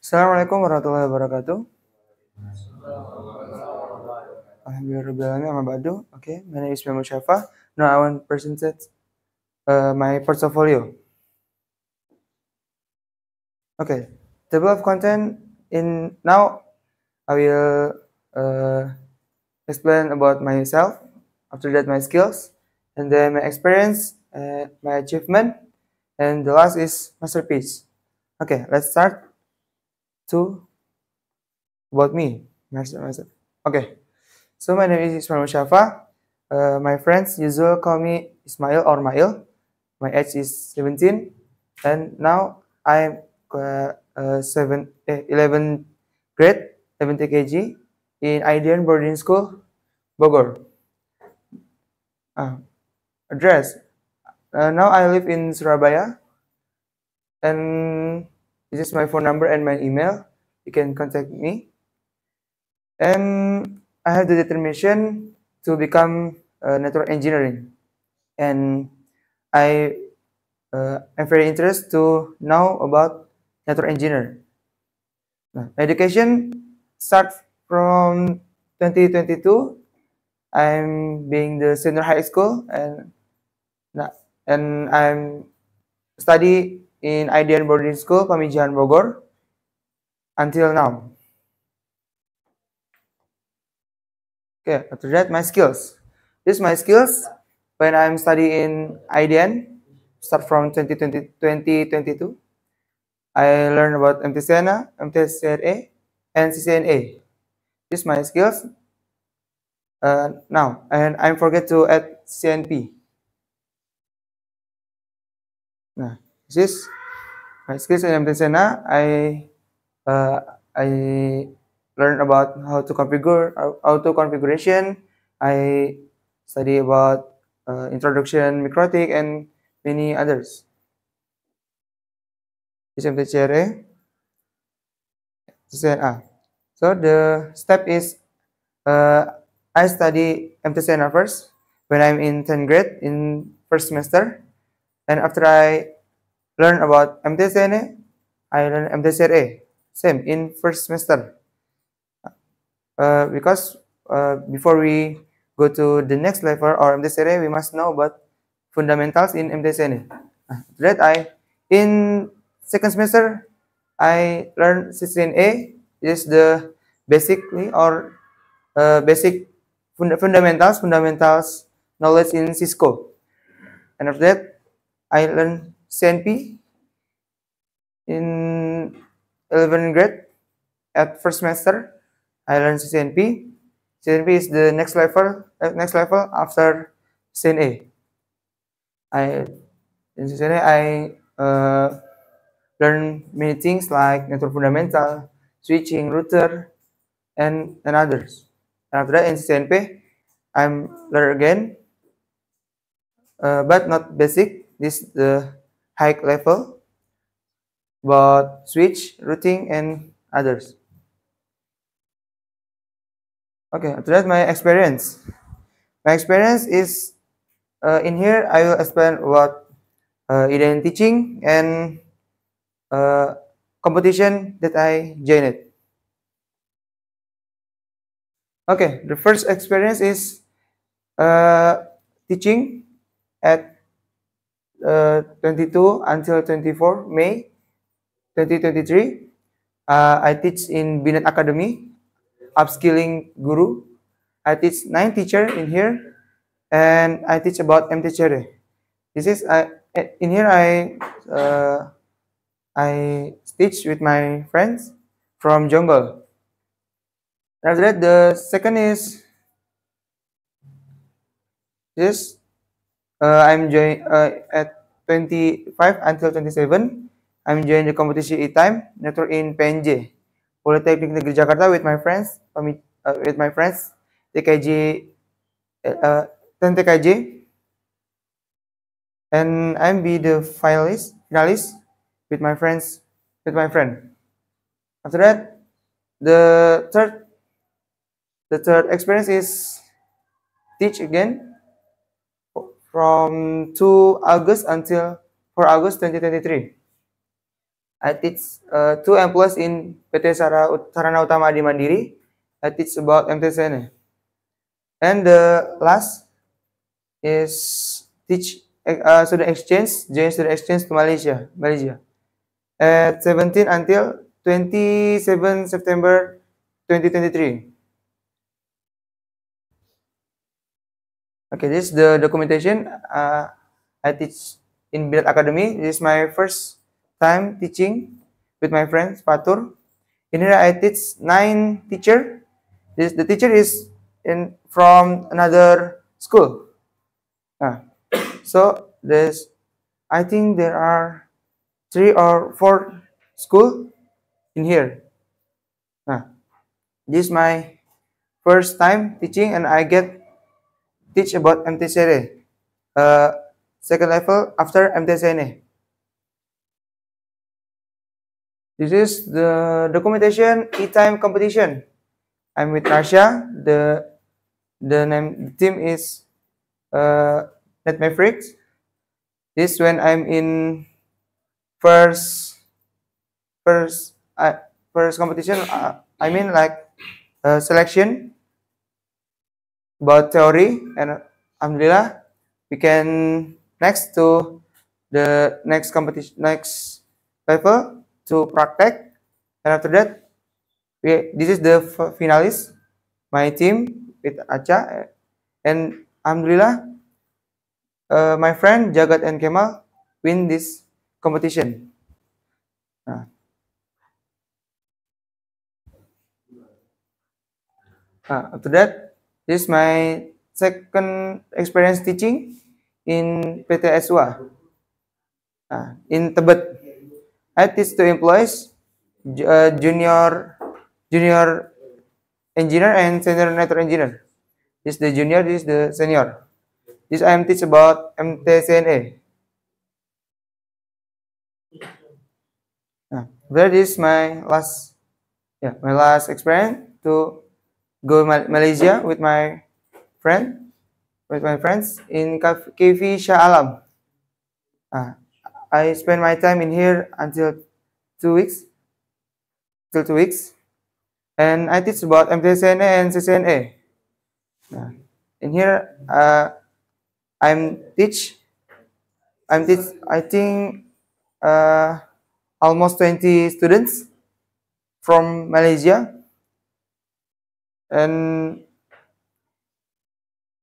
Assalamualaikum warahmatullahi wabarakatuh. Alhamdulillah, Okay, my name is Memo Shafa. Now I want to present uh, my portfolio. Okay, table of content in now I will uh, explain about myself, after that my skills, and then my experience, uh, my achievement, and the last is masterpiece. Okay, let's start to about me. Okay, so my name is Ismail Shafa. Uh, my friends usually call me Ismail or Mail. My age is 17 and now I'm uh, uh, seven, eh, 11 grade, 70 kg in Indian Boarding School, Bogor. Uh, address. Uh, now I live in Surabaya. and this is my phone number and my email you can contact me and i have the determination to become a network engineering and i uh, am very interested to know about network engineer education starts from 2022 i'm being the senior high school and and i'm study in IDN boarding school Pamijahan Bogor until now. Okay, after that my skills. This my skills when I'm studying in IDN start from 2020, 2022. I learn about MTCNA, MTCRA, and CCNA. This my skills uh, now, and I forget to add CNP. Nah this is my skills in MTCNA. I uh, I learn about how to configure auto configuration. I study about uh, introduction mikrotik and many others. SMTCRA, So the step is uh, I study MTCNA first when I'm in 10th grade in first semester and after I learn about MTCNA, I learn MTCRA, same in first semester. Uh, because uh, before we go to the next level or MTCRA, we must know about fundamentals in MTCNA. that, I in second semester, I learn 16A, it is the basically or uh, basic fund fundamentals, fundamentals knowledge in Cisco. And after that, I learned CNP in 11 grade at first semester. I learned CNP. CNP is the next level, uh, next level after CNA. I in CNA I uh, learn many things like network fundamental, switching, router, and and others. And after that in CNP, I'm learn again, uh, but not basic. This the uh, high level, but switch, routing, and others. Okay, after that my experience. My experience is uh, in here I will explain what uh, Eden teaching and uh, competition that I joined. Okay, the first experience is uh, teaching at 22 uh, until 24 May 2023. Uh, I teach in Binet Academy, upskilling guru. I teach nine teacher in here, and I teach about MTCR. This is I in here I uh, I teach with my friends from jungle. After that, the second is this uh, I'm join uh, at 25 until 27. I'm join the competition e-time network in PNJ, Polytechnic Negeri Jakarta with my friends, uh, with my friends, TKJ, uh, TKJ, and I'm be the finalist, finalist with my friends, with my friend. After that, the third, the third experience is teach again from 2 August until 4 August 2023. I teach uh, two employees in PT Sarana Utama di Mandiri. I teach about MTCN. And the last is teach uh, student exchange, join student exchange to Malaysia, Malaysia. At 17 until 27 September 2023. Okay, this is the documentation uh, I teach in Bilat Academy. This is my first time teaching with my friend Fatur. In here, I teach nine teacher. This the teacher is in from another school. Ah. so this, I think there are three or four school in here. Ah. This is my first time teaching, and I get teach about MTCNA. Uh, second level after MTCNA. This is the documentation e-time competition. I'm with Narsha. The the name the team is uh, NetMavericks. This when I'm in first first uh, first competition. Uh, I mean like uh, selection about theory and alhamdulillah we can next to the next competition next level to practice and after that we, this is the finalist my team with Acha and alhamdulillah uh, my friend Jagat and Kemal win this competition nah. Nah, after that This is my second experience teaching in PT Eswa uh, ah, in Tebet. I teach to employees, uh, junior, junior engineer and senior network engineer. This is the junior, this is the senior. This I am teach about MTCNA. Uh, ah, that is my last, yeah, my last experience to go to Malaysia with my friend, with my friends in Kafi Shah Alam. Uh, I spend my time in here until two weeks, till two weeks, and I teach about MTCNA and CCNA. Uh, ah, in here, uh, I'm teach, I'm teach, I think uh, almost 20 students from Malaysia and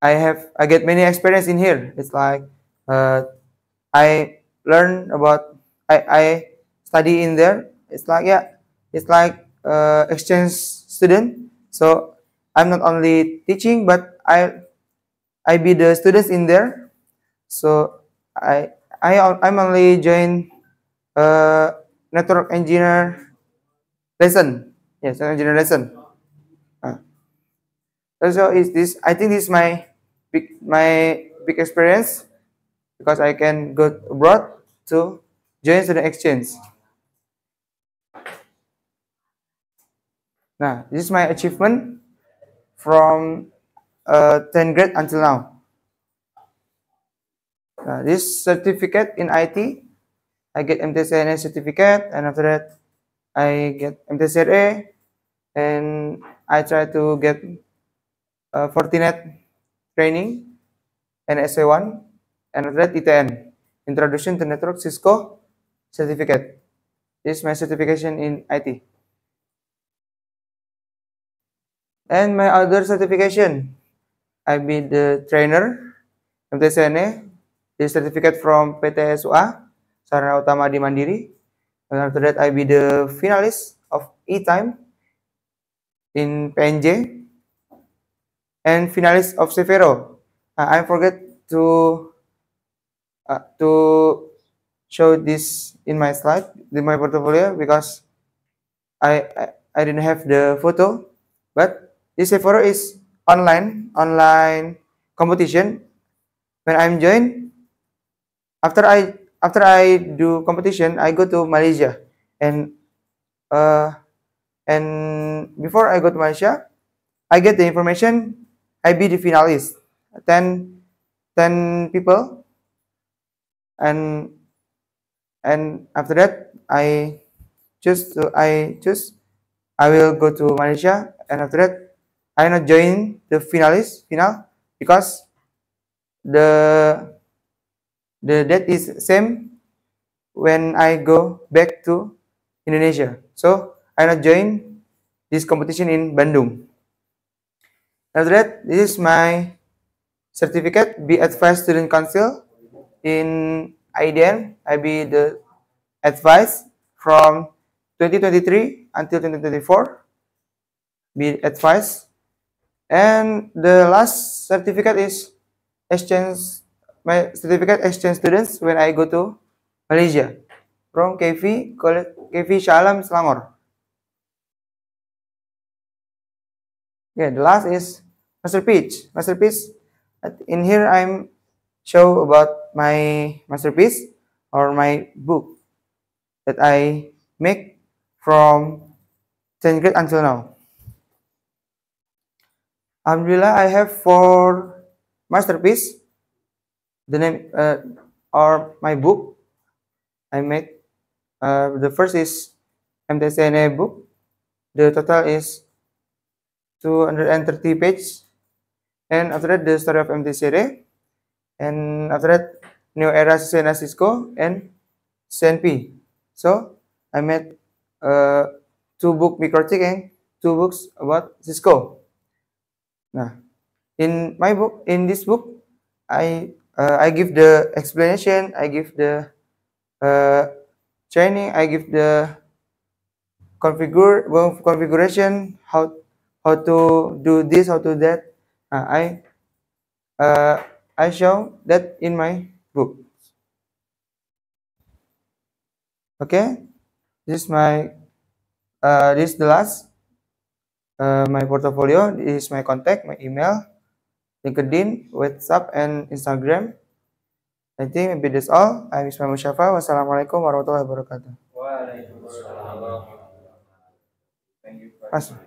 I have I get many experience in here. It's like uh, I learn about I I study in there. It's like yeah, it's like uh, exchange student. So I'm not only teaching, but I I be the students in there. So I I I'm only join uh, network engineer lesson. Yes, engineer lesson so is this i think this is my big my big experience because i can go abroad to join student exchange now this is my achievement from uh, ten grade until now uh, this certificate in it i get mtcna certificate and after that i get mtcra and i try to get uh, Fortinet training, NSA1, and Red ITN Introduction to Network Cisco Certificate. This is my certification in IT. And my other certification, I be the trainer, MTCNA, this certificate from PTSUA, Sarana Utama di Mandiri. And after that, I be the finalist of E-Time in PNJ, and finalist of Severo. Uh, I forget to uh, to show this in my slide, in my portfolio because I, I, I didn't have the photo, but this Severo is online online competition. When I'm joined, after I after I do competition, I go to Malaysia and uh, and before I go to Malaysia, I get the information I be the finalist. ten, ten people and and after that I choose to I choose I will go to Malaysia and after that I not join the finalist final because the the date is same when I go back to Indonesia. So I not join this competition in Bandung. After that, this is my certificate, be advised student council. In IDN, I be the advice from 2023 until 2024, be advise. And the last certificate is exchange, my certificate exchange students when I go to Malaysia from KV, KV Shalom Selangor. Yeah, the last is Masterpiece, masterpiece in here i'm show about my masterpiece or my book that i make from 10th grade until now alhamdulillah i have four masterpiece the name uh, or my book i make uh, the first is mtsna book the total is 230 pages and after that the story of MTCR and after that new era San Francisco and CNP so I made uh, two book microtik and two books about Cisco nah in my book in this book I uh, I give the explanation I give the uh, training I give the configure well, configuration how how to do this how to that Uh, I uh, I show that in my book. Okay, this is my uh, this is the last uh, my portfolio. This is my contact, my email, LinkedIn, WhatsApp, and Instagram. I think maybe that's all. I'm Ismail Musyafa. Wassalamualaikum warahmatullahi wabarakatuh. Waalaikumsalam. Thank you.